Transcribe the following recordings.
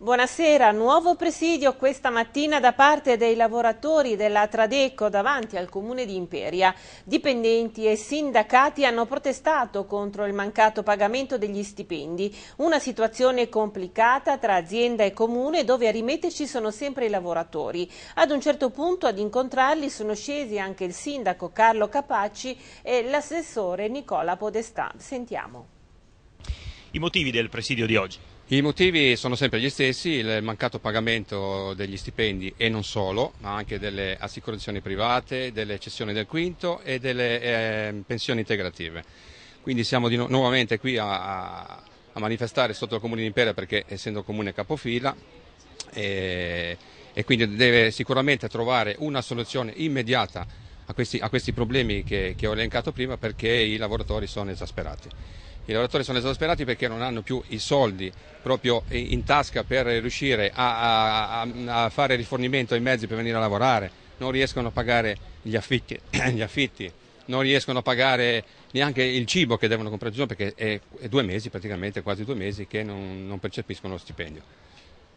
Buonasera, nuovo presidio questa mattina da parte dei lavoratori della Tradeco davanti al comune di Imperia. Dipendenti e sindacati hanno protestato contro il mancato pagamento degli stipendi, una situazione complicata tra azienda e comune dove a rimetterci sono sempre i lavoratori. Ad un certo punto ad incontrarli sono scesi anche il sindaco Carlo Capacci e l'assessore Nicola Podestà. Sentiamo. I motivi del presidio di oggi. I motivi sono sempre gli stessi, il mancato pagamento degli stipendi e non solo, ma anche delle assicurazioni private, delle cessioni del quinto e delle eh, pensioni integrative. Quindi siamo no nuovamente qui a, a, manifestare sotto il Comune di Impera perché essendo comune capofila e, eh, e quindi deve sicuramente trovare una soluzione immediata a questi, a questi problemi che, che ho elencato prima perché i lavoratori sono esasperati. I lavoratori sono esasperati perché non hanno più i soldi proprio in tasca per riuscire a, a, a fare rifornimento ai mezzi per venire a lavorare, non riescono a pagare gli affitti, gli affitti non riescono a pagare neanche il cibo che devono comprare perché è, è, due mesi praticamente, quasi due mesi che non, non percepiscono lo stipendio.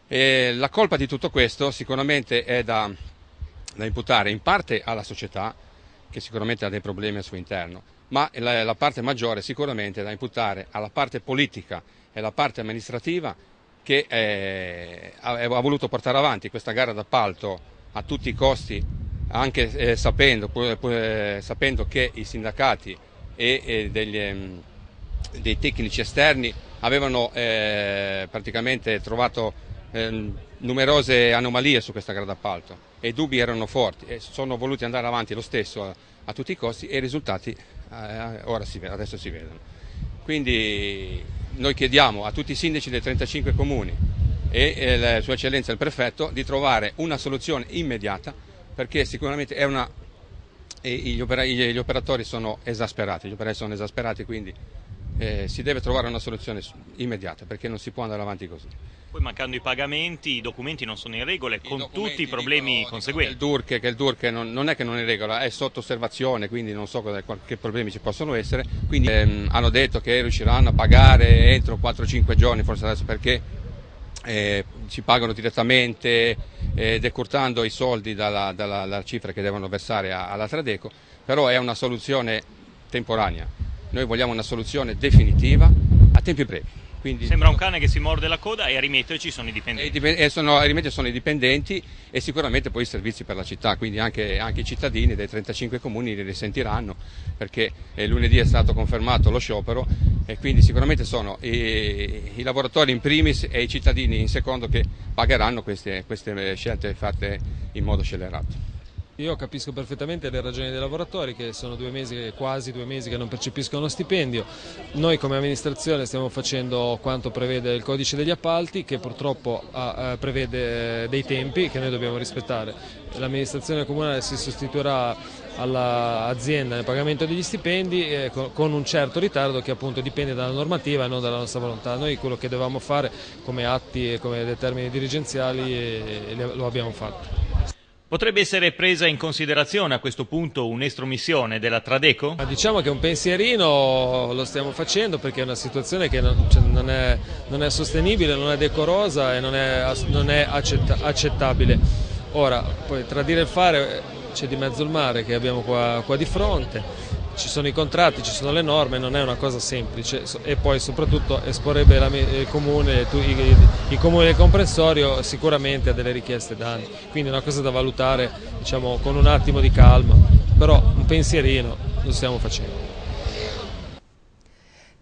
E la colpa di tutto questo sicuramente è da, da imputare in parte alla società, che sicuramente ha dei problemi al suo interno, ma la, la parte maggiore sicuramente è da imputare alla parte politica e alla parte amministrativa che è, eh, ha, ha, voluto portare avanti questa gara d'appalto a tutti i costi, anche eh, sapendo, pur, pur, eh, sapendo, che i sindacati e, e degli, ehm, dei tecnici esterni avevano eh, praticamente trovato ehm, numerose anomalie su questa gara d'appalto e i dubbi erano forti e sono voluti andare avanti lo stesso a, a tutti i costi e i risultati eh, si, adesso si vedono. Quindi noi chiediamo a tutti i sindaci dei 35 comuni e eh, Sua Eccellenza il Prefetto di trovare una soluzione immediata perché sicuramente è una, gli, opera, gli, operatori sono esasperati, gli operai sono esasperati quindi eh, si deve trovare una soluzione immediata perché non si può andare avanti così. Poi mancando i pagamenti, i documenti non sono in regola I con tutti i problemi dicono, conseguenti. Dicono che il DURC, che il DURC non, non, è che non è in regola, è sotto osservazione, quindi non so che problemi ci possono essere. Quindi ehm, hanno detto che riusciranno a pagare entro 4-5 giorni, forse adesso perché eh, ci pagano direttamente eh, decurtando i soldi dalla, dalla, dalla cifra che devono versare alla Tradeco, però è una soluzione temporanea noi vogliamo una soluzione definitiva a tempi brevi. Quindi, Sembra un cane che si morde la coda e a rimetterci sono i dipendenti. E sono, a rimetterci sono i dipendenti e sicuramente poi i servizi per la città, quindi anche, anche i cittadini dei 35 comuni li risentiranno perché eh, lunedì è stato confermato lo sciopero e quindi sicuramente sono i, i, lavoratori in primis e i cittadini in secondo che pagheranno queste, queste scelte fatte in modo scellerato. Io capisco perfettamente le ragioni dei lavoratori che sono due mesi, quasi due mesi che non percepiscono stipendio. Noi come amministrazione stiamo facendo quanto prevede il codice degli appalti che purtroppo eh, prevede dei tempi che noi dobbiamo rispettare. L'amministrazione comunale si sostituirà all'azienda nel pagamento degli stipendi eh, con, un certo ritardo che appunto dipende dalla normativa e non dalla nostra volontà. Noi quello che dovevamo fare come atti e come determini dirigenziali eh, lo abbiamo fatto. Potrebbe essere presa in considerazione a questo punto un'estromissione della Tradeco? Diciamo che un pensierino lo stiamo facendo perché è una situazione che non, cioè, non, è, non è, sostenibile, non è decorosa e non è, non è accetta, accettabile. Ora, poi tra dire e fare c'è di mezzo il mare che abbiamo qua, qua di fronte ci sono i contratti, ci sono le norme, non è una cosa semplice e poi soprattutto esporrebbe la, il eh, comune, tu, i, i comuni del comprensorio sicuramente a delle richieste danni, quindi è una cosa da valutare diciamo, con un attimo di calma, però un pensierino lo stiamo facendo.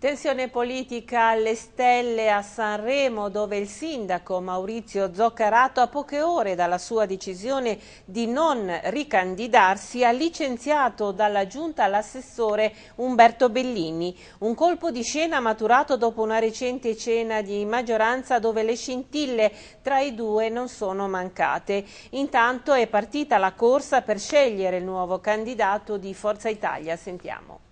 Tensione politica alle stelle a Sanremo dove il sindaco Maurizio Zoccarato a poche ore dalla sua decisione di non ricandidarsi ha licenziato dalla giunta l'assessore Umberto Bellini. Un colpo di scena maturato dopo una recente cena di maggioranza dove le scintille tra i due non sono mancate. Intanto è partita la corsa per scegliere il nuovo candidato di Forza Italia. Sentiamo.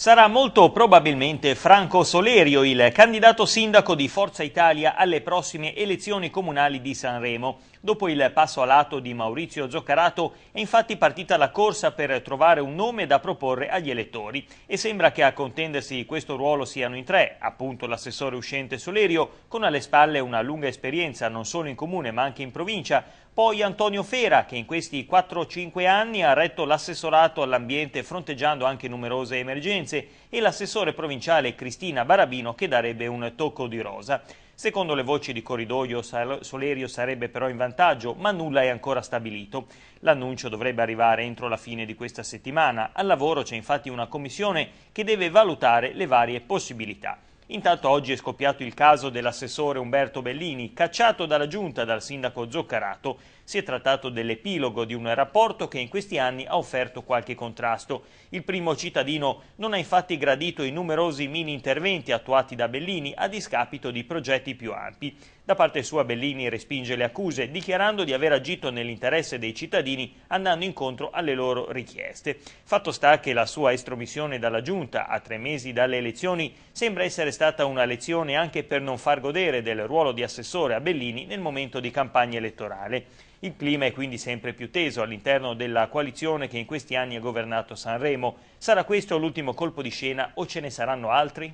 Sarà molto probabilmente Franco Solerio il candidato sindaco di Forza Italia alle prossime elezioni comunali di Sanremo. Dopo il passo a lato di Maurizio Zoccarato è infatti partita la corsa per trovare un nome da proporre agli elettori e sembra che a contendersi questo ruolo siano in tre, appunto l'assessore uscente Solerio, con alle spalle una lunga esperienza non solo in comune ma anche in provincia, poi Antonio Fera, che in questi 4-5 anni ha retto l'assessorato all'ambiente fronteggiando anche numerose emergenze, e l'assessore provinciale Cristina Barabino che darebbe un tocco di rosa. Secondo le voci di corridoio Solerio sarebbe però in vantaggio, ma nulla è ancora stabilito. L'annuncio dovrebbe arrivare entro la fine di questa settimana. Al lavoro c'è infatti una commissione che deve valutare le varie possibilità. Intanto oggi è scoppiato il caso dell'assessore Umberto Bellini, cacciato dalla giunta dal sindaco Zoccarato. Si è trattato dell'epilogo di un rapporto che in questi anni ha offerto qualche contrasto. Il primo cittadino non ha infatti gradito i numerosi mini interventi attuati da Bellini a discapito di progetti più ampi. Da parte sua Bellini respinge le accuse, dichiarando di aver agito nell'interesse dei cittadini andando incontro alle loro richieste. Fatto sta che la sua estromissione dalla giunta a tre mesi dalle elezioni sembra essere stata stata una lezione anche per non far godere del ruolo di assessore a Bellini nel momento di campagna elettorale. Il clima è quindi sempre più teso all'interno della coalizione che in questi anni ha governato Sanremo. Sarà questo l'ultimo colpo di scena o ce ne saranno altri?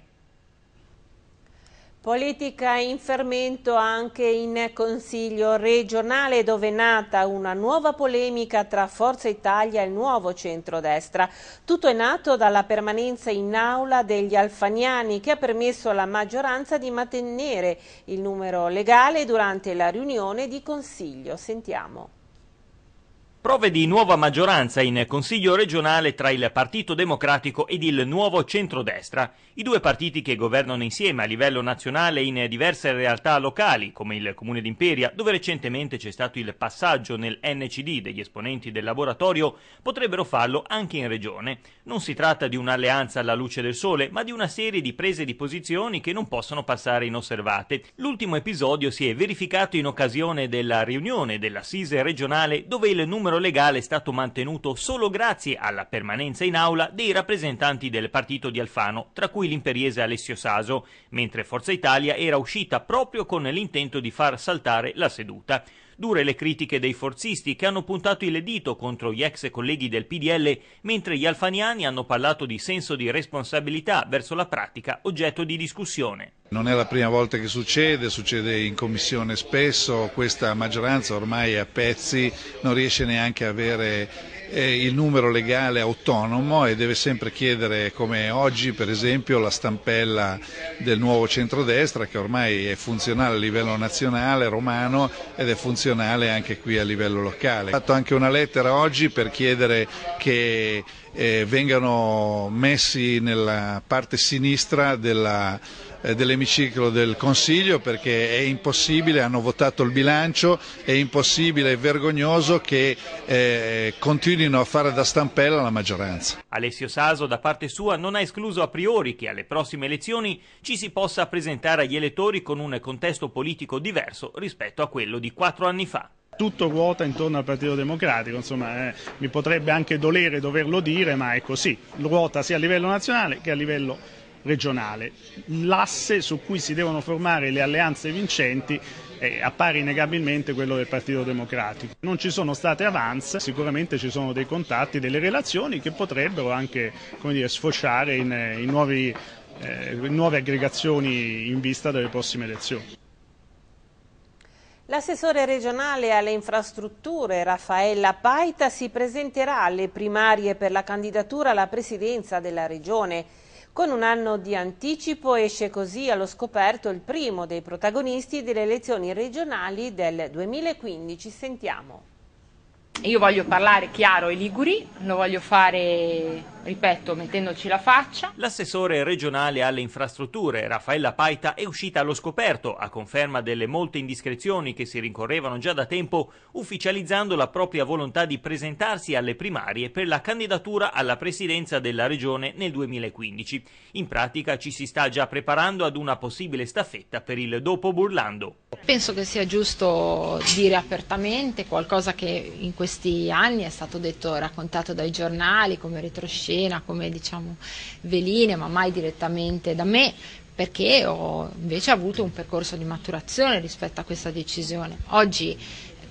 Politica in fermento anche in Consiglio regionale dove è nata una nuova polemica tra Forza Italia e il nuovo centrodestra. Tutto è nato dalla permanenza in aula degli alfaniani che ha permesso alla maggioranza di mantenere il numero legale durante la riunione di Consiglio. Sentiamo. Prove di nuova maggioranza in Consiglio regionale tra il Partito Democratico ed il nuovo centrodestra, i due partiti che governano insieme a livello nazionale in diverse realtà locali, come il Comune d'Imperia, dove recentemente c'è stato il passaggio nel NCD degli esponenti del laboratorio, potrebbero farlo anche in regione. Non si tratta di un'alleanza alla luce del sole, ma di una serie di prese di posizioni che non possono passare inosservate. L'ultimo episodio si è verificato in occasione della riunione dell'assise regionale dove il numero quadro legale è stato mantenuto solo grazie alla permanenza in aula dei rappresentanti del partito di Alfano, tra cui l'imperiese Alessio Saso, mentre Forza Italia era uscita proprio con l'intento di far saltare la seduta. Dure le critiche dei forzisti che hanno puntato il dito contro gli ex colleghi del PDL, mentre gli alfaniani hanno parlato di senso di responsabilità verso la pratica oggetto di discussione. Non è la prima volta che succede, succede in commissione spesso, questa maggioranza ormai a pezzi non riesce neanche a avere eh, il numero legale autonomo e deve sempre chiedere, come oggi per esempio, la stampella del nuovo centrodestra che ormai è funzionale a livello nazionale, romano ed è funzionale anche qui a livello locale. Ho fatto anche una lettera oggi per chiedere che eh, vengano messi nella parte sinistra della eh, dell'emiciclo del Consiglio perché è impossibile, hanno votato il bilancio, è impossibile e vergognoso che eh, continuino a fare da stampella la maggioranza. Alessio Saso da parte sua non ha escluso a priori che alle prossime elezioni ci si possa presentare agli elettori con un contesto politico diverso rispetto a quello di quattro anni fa tutto ruota intorno al Partito Democratico, insomma eh, mi potrebbe anche dolere doverlo dire, ma è così, ruota sia a livello nazionale che a livello regionale. L'asse su cui si devono formare le alleanze vincenti eh, appare innegabilmente quello del Partito Democratico. Non ci sono state avance, sicuramente ci sono dei contatti, delle relazioni che potrebbero anche dire, sfociare in, eh, in, nuovi, eh, in nuove aggregazioni in vista delle prossime elezioni. L'assessore regionale alle infrastrutture Raffaella Paita si presenterà alle primarie per la candidatura alla presidenza della regione. Con un anno di anticipo esce così allo scoperto il primo dei protagonisti delle elezioni regionali del 2015. Sentiamo. Io voglio parlare chiaro ai Liguri, lo voglio fare, ripeto, mettendoci la faccia. L'assessore regionale alle infrastrutture, Raffaella Paita, è uscita allo scoperto, a conferma delle molte indiscrezioni che si rincorrevano già da tempo, ufficializzando la propria volontà di presentarsi alle primarie per la candidatura alla presidenza della regione nel 2015. In pratica ci si sta già preparando ad una possibile staffetta per il dopo Burlando. Penso che sia giusto dire apertamente qualcosa che in questo questi anni è stato detto, raccontato dai giornali come retroscena, come diciamo veline, ma mai direttamente da me, perché ho invece avuto un percorso di maturazione rispetto a questa decisione. Oggi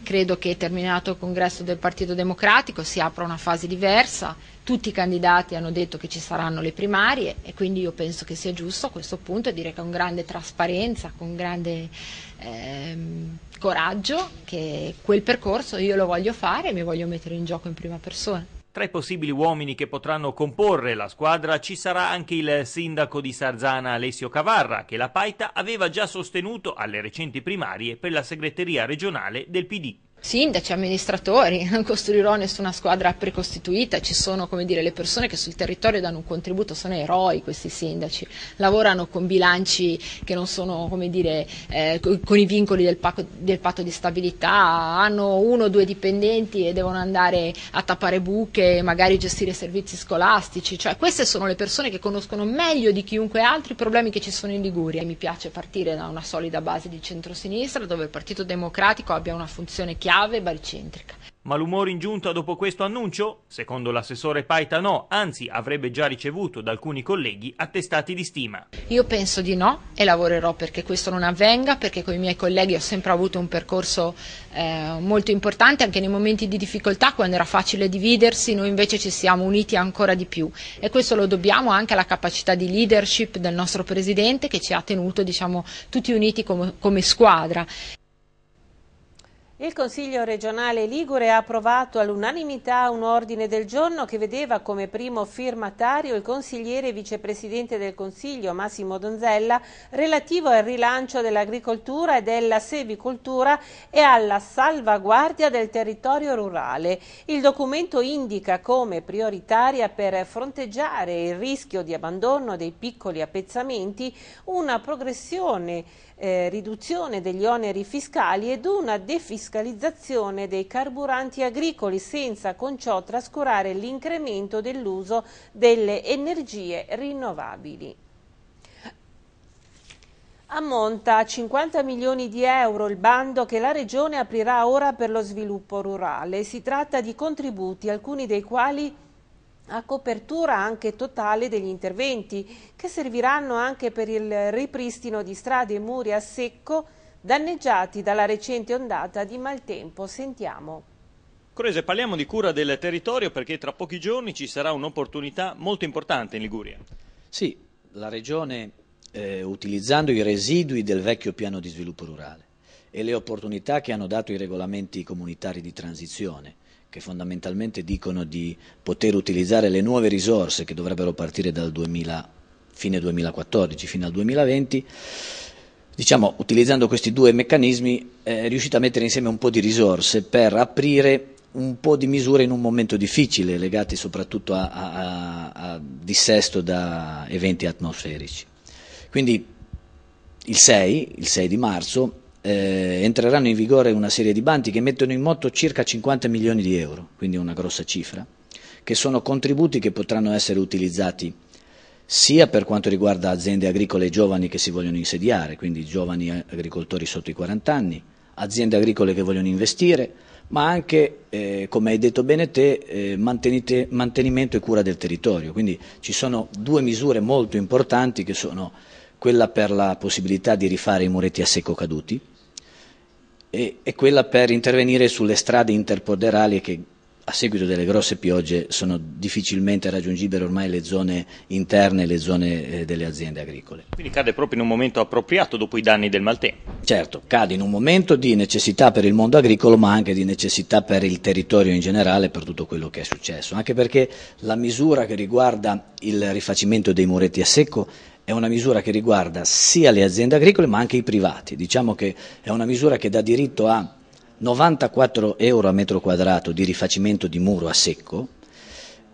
Credo che terminato il congresso del Partito Democratico si apra una fase diversa, tutti i candidati hanno detto che ci saranno le primarie e quindi io penso che sia giusto a questo punto dire con grande trasparenza, con grande ehm, coraggio che quel percorso io lo voglio fare e mi voglio mettere in gioco in prima persona. Tra i possibili uomini che potranno comporre la squadra ci sarà anche il sindaco di Sarzana Alessio Cavarra, che la Paita aveva già sostenuto alle recenti primarie per la segreteria regionale del PD sindaci, amministratori, non costruirò nessuna squadra precostituita, ci sono dire, le persone che sul territorio danno un contributo, sono eroi questi sindaci, lavorano con bilanci che non sono come dire, eh, con i vincoli del, pacco, del patto di stabilità, hanno uno o due dipendenti e devono andare a tappare buche, magari gestire servizi scolastici, cioè queste sono le persone che conoscono meglio di chiunque altro i problemi che ci sono in Liguria. e Mi piace partire da una solida base di centrosinistra dove il Partito Democratico abbia una funzione chiara grave baricentrica. Ma l'umore in giunta dopo questo annuncio? Secondo l'assessore Paita no, anzi avrebbe già ricevuto da alcuni colleghi attestati di stima. Io penso di no e lavorerò perché questo non avvenga, perché con i miei colleghi ho sempre avuto un percorso eh, molto importante anche nei momenti di difficoltà, quando era facile dividersi, noi invece ci siamo uniti ancora di più e questo lo dobbiamo anche alla capacità di leadership del nostro Presidente che ci ha tenuto diciamo, tutti uniti come, come squadra. Il Consiglio regionale Ligure ha approvato all'unanimità un ordine del giorno che vedeva come primo firmatario il consigliere vicepresidente del Consiglio Massimo Donzella relativo al rilancio dell'agricoltura e della sevicoltura e alla salvaguardia del territorio rurale. Il documento indica come prioritaria per fronteggiare il rischio di abbandono dei piccoli appezzamenti una progressione eh, riduzione degli oneri fiscali ed una defiscalizzazione dei carburanti agricoli senza con ciò trascurare l'incremento dell'uso delle energie rinnovabili. Ammonta a 50 milioni di euro il bando che la Regione aprirà ora per lo sviluppo rurale. Si tratta di contributi, alcuni dei quali a copertura anche totale degli interventi, che serviranno anche per il ripristino di strade e muri a secco danneggiati dalla recente ondata di maltempo. Sentiamo. Corese, parliamo di cura del territorio perché tra pochi giorni ci sarà un'opportunità molto importante in Liguria. Sì, la Regione eh, utilizzando i residui del vecchio piano di sviluppo rurale e le opportunità che hanno dato i regolamenti comunitari di transizione che fondamentalmente dicono di poter utilizzare le nuove risorse che dovrebbero partire dal 2000, fine 2014 fino al 2020, diciamo utilizzando questi due meccanismi eh, è riuscite a mettere insieme un po' di risorse per aprire un po' di misure in un momento difficile legati soprattutto a, a, a dissesto da eventi atmosferici. Quindi il 6, il 6 di marzo eh, entreranno in vigore una serie di bandi che mettono in moto circa 50 milioni di euro, quindi una grossa cifra, che sono contributi che potranno essere utilizzati sia per quanto riguarda aziende agricole giovani che si vogliono insediare, quindi giovani agricoltori sotto i 40 anni, aziende agricole che vogliono investire, ma anche, eh, come hai detto bene te, eh, mantenimento e cura del territorio. Quindi ci sono due misure molto importanti che sono quella per la possibilità di rifare i muretti a secco caduti, e, e quella per intervenire sulle strade interpoderali che a seguito delle grosse piogge sono difficilmente raggiungibili ormai le zone interne, le zone eh, delle aziende agricole. Quindi cade proprio in un momento appropriato dopo i danni del maltempo. Certo, cade in un momento di necessità per il mondo agricolo ma anche di necessità per il territorio in generale, per tutto quello che è successo, anche perché la misura che riguarda il rifacimento dei muretti a secco è una misura che riguarda sia le aziende agricole ma anche i privati. Diciamo che è una misura che dà diritto a 94 euro a metro quadrato di rifacimento di muro a secco,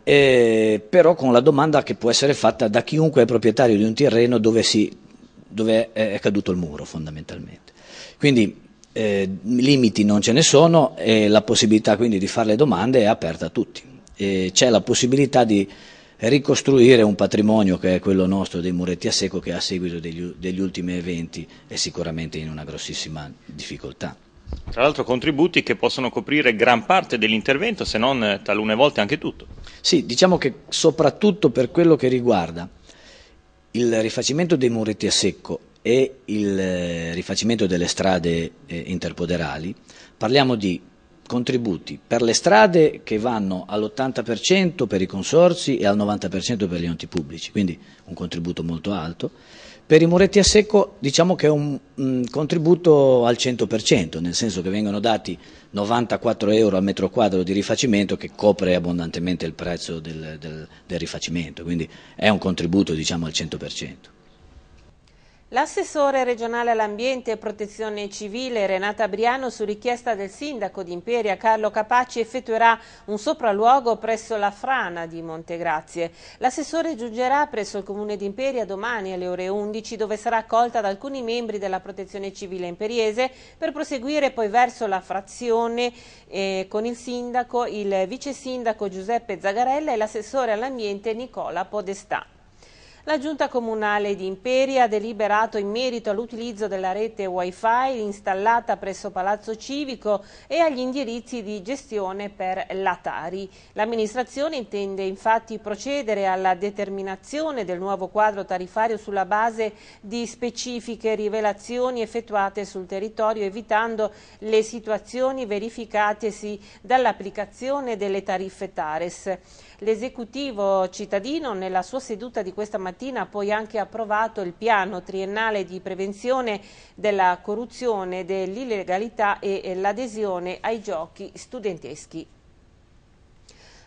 eh, però con la domanda che può essere fatta da chiunque è proprietario di un terreno dove, si, dove è caduto il muro fondamentalmente. Quindi eh, limiti non ce ne sono e la possibilità quindi di fare le domande è aperta a tutti. Eh, c'è la possibilità di ricostruire un patrimonio che è quello nostro dei muretti a secco che a seguito degli, degli ultimi eventi è sicuramente in una grossissima difficoltà. Tra l'altro contributi che possono coprire gran parte dell'intervento, se non talune volte anche tutto. Sì, diciamo che soprattutto per quello che riguarda il rifacimento dei muretti a secco e il eh, rifacimento delle strade eh, interpoderali, parliamo di contributi per le strade che vanno all'80% per i consorsi e al 90% per gli enti pubblici, quindi un contributo molto alto. Per i muretti a secco diciamo che è un, un contributo al 100%, nel senso che vengono dati 94 euro al metro quadro di rifacimento che copre abbondantemente il prezzo del, del, del rifacimento, quindi è un contributo diciamo, al 100%. L'assessore regionale all'ambiente e protezione civile Renata Briano su richiesta del sindaco di Imperia Carlo Capaci effettuerà un sopralluogo presso la frana di Montegrazie. L'assessore giungerà presso il comune di Imperia domani alle ore 11 dove sarà accolta da alcuni membri della protezione civile imperiese per proseguire poi verso la frazione eh, con il sindaco, il vice sindaco Giuseppe Zagarella e l'assessore all'ambiente Nicola Podestà. La Giunta Comunale di Imperia ha deliberato in merito all'utilizzo della rete Wi-Fi installata presso Palazzo Civico e agli indirizzi di gestione per l'Atari. L'amministrazione intende infatti procedere alla determinazione del nuovo quadro tarifario sulla base di specifiche rivelazioni effettuate sul territorio evitando le situazioni verificatesi dall'applicazione delle tariffe Tares. L'esecutivo cittadino nella sua seduta di questa mattina mattina ha poi anche approvato il piano triennale di prevenzione della corruzione, dell'illegalità e l'adesione ai giochi studenteschi.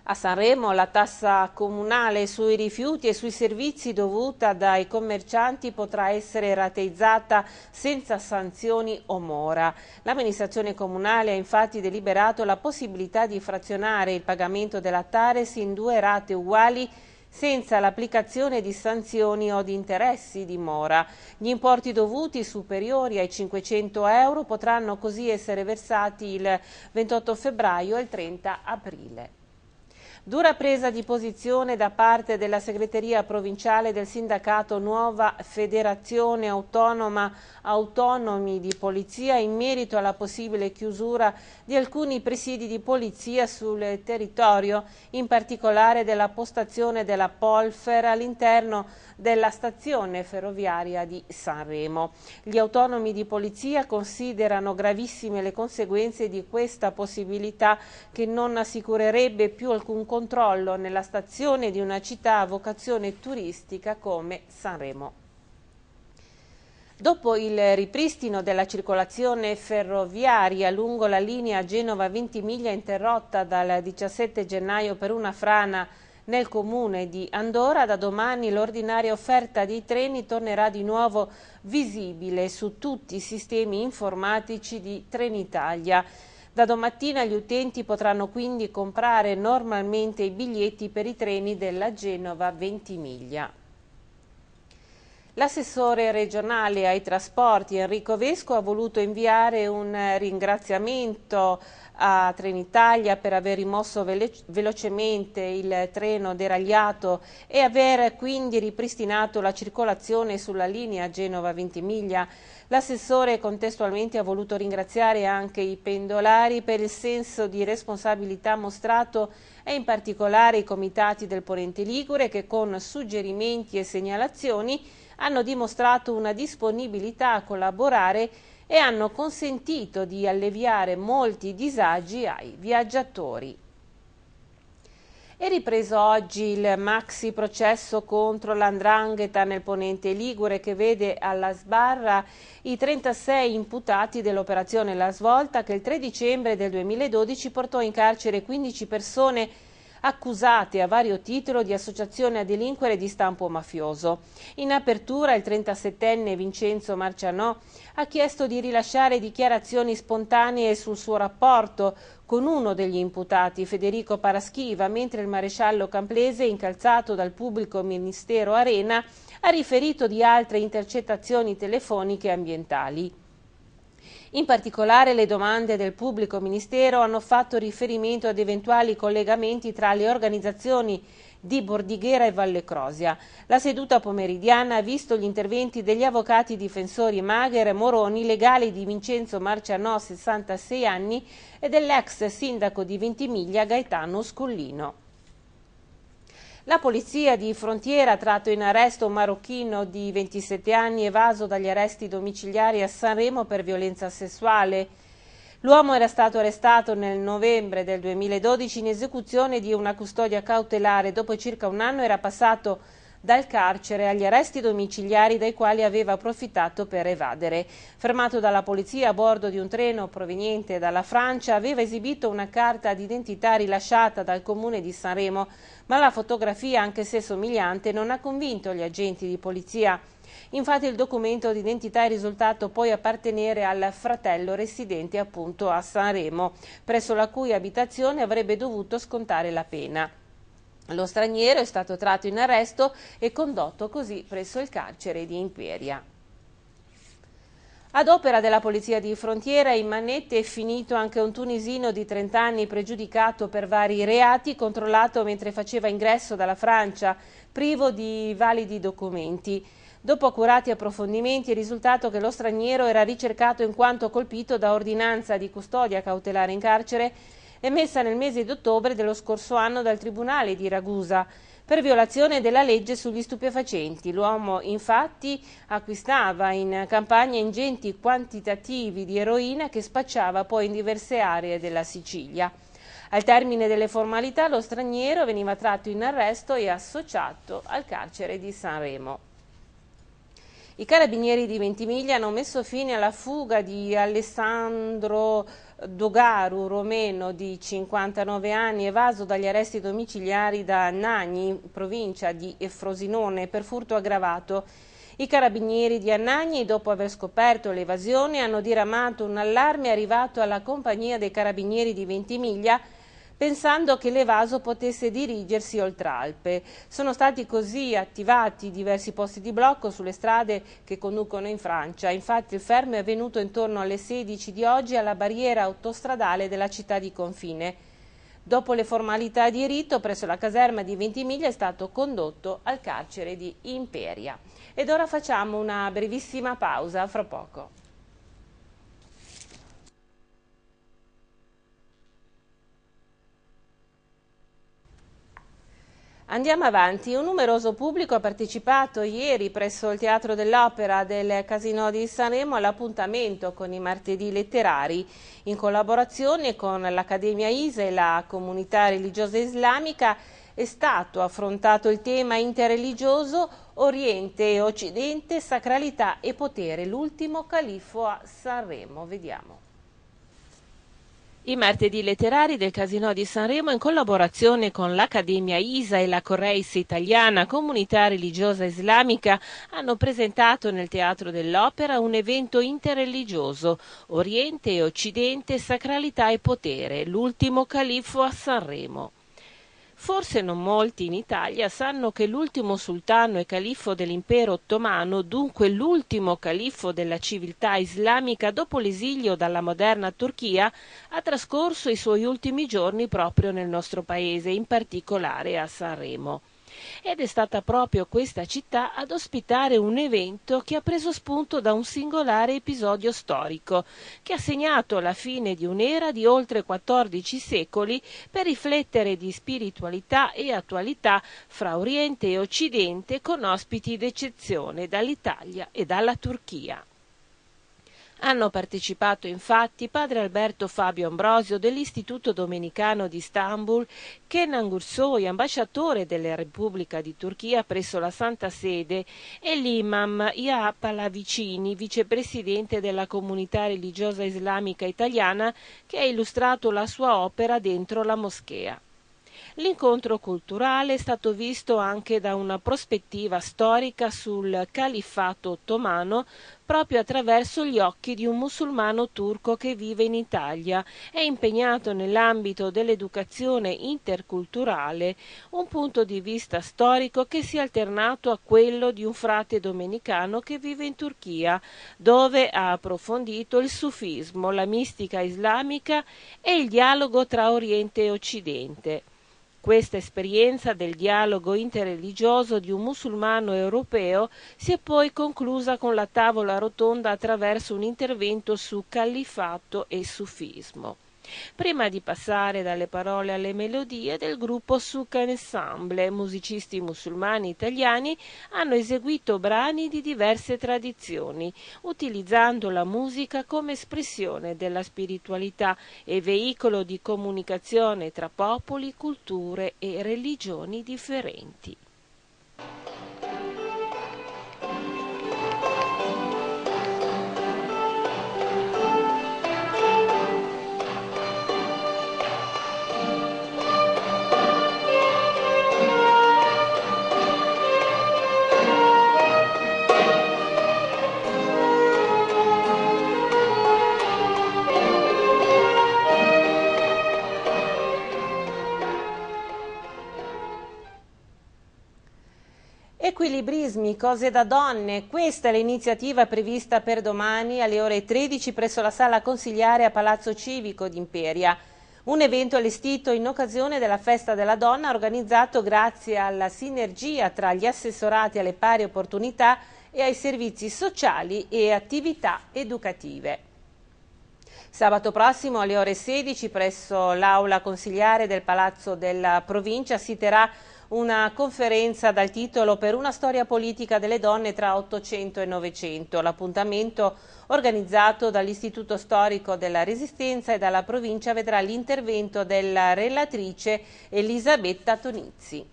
A Sanremo la tassa comunale sui rifiuti e sui servizi dovuta dai commercianti potrà essere rateizzata senza sanzioni o mora. L'amministrazione comunale ha infatti deliberato la possibilità di frazionare il pagamento della Tares in due rate uguali senza l'applicazione di sanzioni o di interessi di mora. Gli importi dovuti superiori ai 500 euro potranno così essere versati il 28 febbraio e il 30 aprile. Dura presa di posizione da parte della segreteria provinciale del sindacato Nuova Federazione Autonoma Autonomi di Polizia in merito alla possibile chiusura di alcuni presidi di polizia sul territorio, in particolare della postazione della Polfer all'interno della stazione ferroviaria di Sanremo. Gli autonomi di polizia considerano gravissime le conseguenze di questa possibilità che non assicurerebbe più alcun controllo controllo nella stazione di una città a vocazione turistica come Sanremo. Dopo il ripristino della circolazione ferroviaria lungo la linea Genova-Ventimiglia interrotta dal 17 gennaio per una frana nel comune di Andorra, da domani l'ordinaria offerta di treni tornerà di nuovo visibile su tutti i sistemi informatici di Trenitalia. Da domattina gli utenti potranno quindi comprare normalmente i biglietti per i treni della Genova Ventimiglia. L'assessore regionale ai trasporti Enrico Vesco ha voluto inviare un ringraziamento a Trenitalia per aver rimosso velocemente il treno deragliato e aver quindi ripristinato la circolazione sulla linea Genova-Ventimiglia. L'assessore contestualmente ha voluto ringraziare anche i pendolari per il senso di responsabilità mostrato e in particolare i comitati del Ponente Ligure che con suggerimenti e segnalazioni hanno dimostrato una disponibilità a collaborare e hanno consentito di alleviare molti disagi ai viaggiatori. È ripreso oggi il maxi processo contro l'andrangheta nel ponente Ligure che vede alla sbarra i 36 imputati dell'operazione La Svolta che il 3 dicembre del 2012 portò in carcere 15 persone accusati a vario titolo di associazione a delinquere di stampo mafioso. In apertura il 37enne Vincenzo Marcianò ha chiesto di rilasciare dichiarazioni spontanee sul suo rapporto con uno degli imputati, Federico Paraschiva, mentre il maresciallo Camplese, incalzato dal pubblico ministero Arena, ha riferito di altre intercettazioni telefoniche ambientali. In particolare le domande del pubblico ministero hanno fatto riferimento ad eventuali collegamenti tra le organizzazioni di Bordighera e Valle Crosia. La seduta pomeridiana ha visto gli interventi degli avvocati difensori Magher e Moroni, legali di Vincenzo Marcianò, 66 anni, e dell'ex sindaco di Ventimiglia Gaetano Scullino. La polizia di frontiera ha tratto in arresto un marocchino di 27 anni evaso dagli arresti domiciliari a Sanremo per violenza sessuale. L'uomo era stato arrestato nel novembre del 2012 in esecuzione di una custodia cautelare. Dopo circa un anno era passato dal carcere agli arresti domiciliari dai quali aveva approfittato per evadere. Fermato dalla polizia a bordo di un treno proveniente dalla Francia, aveva esibito una carta d'identità rilasciata dal comune di Sanremo, ma la fotografia, anche se somigliante, non ha convinto gli agenti di polizia. Infatti il documento d'identità è risultato poi appartenere al fratello residente appunto a Sanremo, presso la cui abitazione avrebbe dovuto scontare la pena. Lo straniero è stato tratto in arresto e condotto così presso il carcere di Imperia. Ad opera della Polizia di Frontiera in manette è finito anche un tunisino di 30 anni pregiudicato per vari reati, controllato mentre faceva ingresso dalla Francia, privo di validi documenti. Dopo accurati approfondimenti è risultato che lo straniero era ricercato in quanto colpito da ordinanza di custodia cautelare in carcere emessa nel mese di ottobre dello scorso anno dal Tribunale di Ragusa per violazione della legge sugli stupefacenti. L'uomo infatti acquistava in campagna ingenti quantitativi di eroina che spacciava poi in diverse aree della Sicilia. Al termine delle formalità lo straniero veniva tratto in arresto e associato al carcere di Sanremo. I carabinieri di Ventimiglia hanno messo fine alla fuga di Alessandro Dogaru, romeno di 59 anni, evaso dagli arresti domiciliari da Annagni, provincia di Frosinone, per furto aggravato. I carabinieri di Annagni, dopo aver scoperto l'evasione, hanno diramato un allarme arrivato alla compagnia dei carabinieri di Ventimiglia pensando che l'evaso potesse dirigersi oltre Alpe. Sono stati così attivati diversi posti di blocco sulle strade che conducono in Francia. Infatti il fermo è avvenuto intorno alle 16 di oggi alla barriera autostradale della città di confine. Dopo le formalità di rito, presso la caserma di Ventimiglia è stato condotto al carcere di Imperia. Ed ora facciamo una brevissima pausa, fra poco. Andiamo avanti, un numeroso pubblico ha partecipato ieri presso il Teatro dell'Opera del Casino di Sanremo all'appuntamento con i martedì letterari in collaborazione con l'Accademia ISE e la comunità religiosa islamica è stato affrontato il tema interreligioso Oriente e Occidente, sacralità e potere, l'ultimo califo a Sanremo. Vediamo. I martedì letterari del Casino di Sanremo, in collaborazione con l'Accademia ISA e la Correis Italiana Comunità Religiosa Islamica, hanno presentato nel Teatro dell'Opera un evento interreligioso, Oriente e Occidente, Sacralità e Potere, l'ultimo califfo a Sanremo. Forse non molti in Italia sanno che l'ultimo sultano e califfo dell'impero ottomano, dunque l'ultimo califfo della civiltà islamica dopo l'esilio dalla moderna Turchia, ha trascorso i suoi ultimi giorni proprio nel nostro paese, in particolare a Sanremo. Ed è stata proprio questa città ad ospitare un evento che ha preso spunto da un singolare episodio storico, che ha segnato la fine di un'era di oltre 14 secoli per riflettere di spiritualità e attualità fra Oriente e Occidente con ospiti d'eccezione dall'Italia e dalla Turchia. Hanno partecipato infatti padre Alberto Fabio Ambrosio dell'Istituto Domenicano di Istanbul, Kenan Gursoy, ambasciatore della Repubblica di Turchia presso la Santa Sede, e l'imam Ia Palavicini, vicepresidente della comunità religiosa islamica italiana, che ha illustrato la sua opera dentro la moschea. L'incontro culturale è stato visto anche da una prospettiva storica sul califfato ottomano proprio attraverso gli occhi di un musulmano turco che vive in Italia È impegnato nell'ambito dell'educazione interculturale, un punto di vista storico che si è alternato a quello di un frate domenicano che vive in Turchia, dove ha approfondito il sufismo, la mistica islamica e il dialogo tra Oriente e Occidente. Questa esperienza del dialogo interreligioso di un musulmano europeo si è poi conclusa con la tavola rotonda attraverso un intervento su callifato e sufismo prima di passare dalle parole alle melodie del gruppo Souk Ensemble, musicisti musulmani italiani hanno eseguito brani di diverse tradizioni, utilizzando la musica come espressione della spiritualità e veicolo di comunicazione tra popoli, culture e religioni differenti. Equilibrismi, cose da donne, questa è l'iniziativa prevista per domani alle ore 13 presso la sala consigliare a Palazzo Civico di Imperia. Un evento allestito in occasione della Festa della Donna organizzato grazie alla sinergia tra gli assessorati alle pari opportunità e ai servizi sociali e attività educative. Sabato prossimo alle ore 16 presso l'aula consigliare del Palazzo della Provincia si terrà una conferenza dal titolo Per una storia politica delle donne tra 800 e 900, l'appuntamento organizzato dall'Istituto Storico della Resistenza e dalla provincia vedrà l'intervento della relatrice Elisabetta Tonizzi.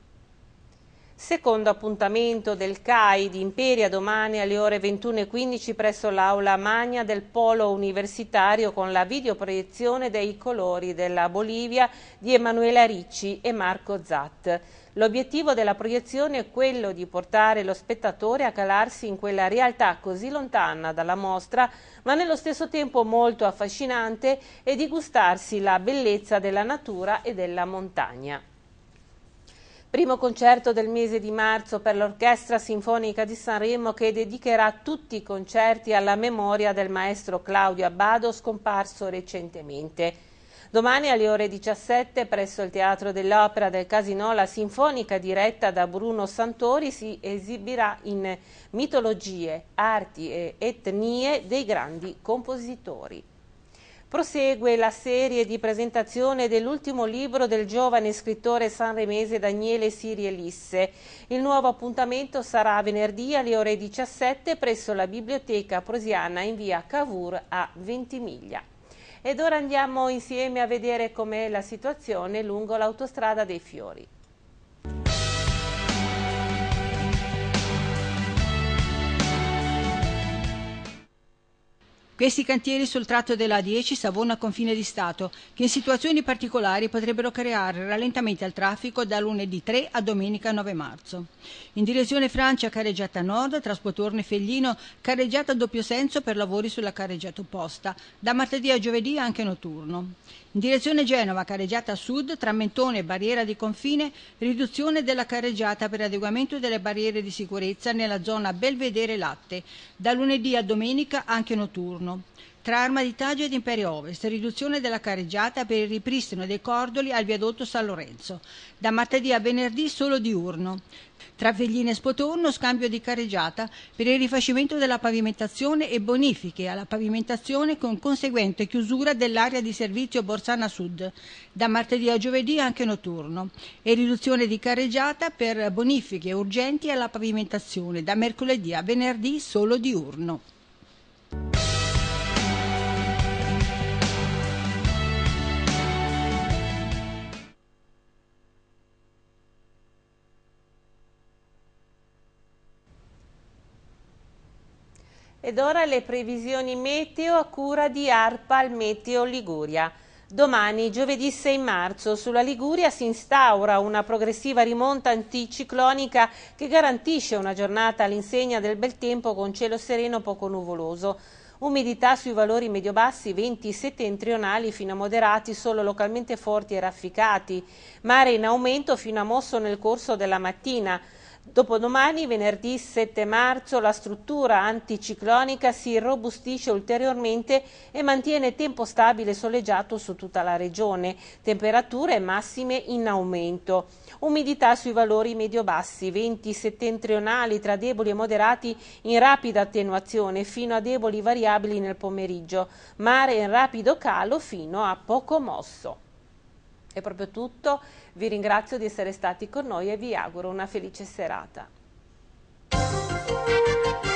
Secondo appuntamento del CAI di Imperia domani alle ore 21.15 presso l'Aula Magna del Polo Universitario con la videoproiezione dei colori della Bolivia di Emanuela Ricci e Marco Zatt. L'obiettivo della proiezione è quello di portare lo spettatore a calarsi in quella realtà così lontana dalla mostra, ma nello stesso tempo molto affascinante e di gustarsi la bellezza della natura e della montagna primo concerto del mese di marzo per l'Orchestra Sinfonica di Sanremo che dedicherà tutti i concerti alla memoria del maestro Claudio Abbado scomparso recentemente. Domani alle ore 17 presso il Teatro dell'Opera del Casinò la Sinfonica diretta da Bruno Santori si esibirà in mitologie, arti e etnie dei grandi compositori. Prosegue la serie di presentazione dell'ultimo libro del giovane scrittore sanremese Daniele Siri Elisse. Il nuovo appuntamento sarà venerdì alle ore 17 presso la biblioteca prosiana in via Cavour a Ventimiglia. Ed ora andiamo insieme a vedere com'è la situazione lungo l'autostrada dei Fiori. Questi cantieri sul tratto della A10 Savona-Confine di Stato, che in situazioni particolari potrebbero creare rallentamenti al traffico da lunedì 3 a domenica 9 marzo. In direzione Francia, carreggiata nord, trasportorne Fellino, carreggiata a doppio senso per lavori sulla carreggiata opposta, da martedì a giovedì anche notturno. In direzione Genova, carreggiata sud, tra Mentone e barriera di confine, riduzione della carreggiata per adeguamento delle barriere di sicurezza nella zona Belvedere Latte, da lunedì a domenica anche notturno. Tra Arma di Tagio ed Imperio Ovest, riduzione della carreggiata per il ripristino dei cordoli al viadotto San Lorenzo, da martedì a venerdì solo diurno tra Felline e Spotorno scambio di carreggiata per il rifacimento della pavimentazione e bonifiche alla pavimentazione con conseguente chiusura dell'area di servizio Borsana Sud da martedì a giovedì anche notturno e riduzione di carreggiata per bonifiche urgenti alla pavimentazione da mercoledì a venerdì solo diurno. Ed ora le previsioni meteo a cura di Arpa al Meteo Liguria. Domani, giovedì 6 marzo, sulla Liguria si instaura una progressiva rimonta anticiclonica che garantisce una giornata all'insegna del bel tempo con cielo sereno poco nuvoloso. Umidità sui valori medio-bassi, venti settentrionali fino a moderati, solo localmente forti e rafficati. Mare in aumento fino a mosso nel corso della mattina. Dopodomani, venerdì 7 marzo, la struttura anticiclonica si robustisce ulteriormente e mantiene tempo stabile soleggiato su tutta la regione, temperature massime in aumento. Umidità sui valori medio-bassi, venti settentrionali tra deboli e moderati in rapida attenuazione fino a deboli variabili nel pomeriggio, mare in rapido calo fino a poco mosso. È proprio tutto, vi ringrazio di essere stati con noi e vi auguro una felice serata.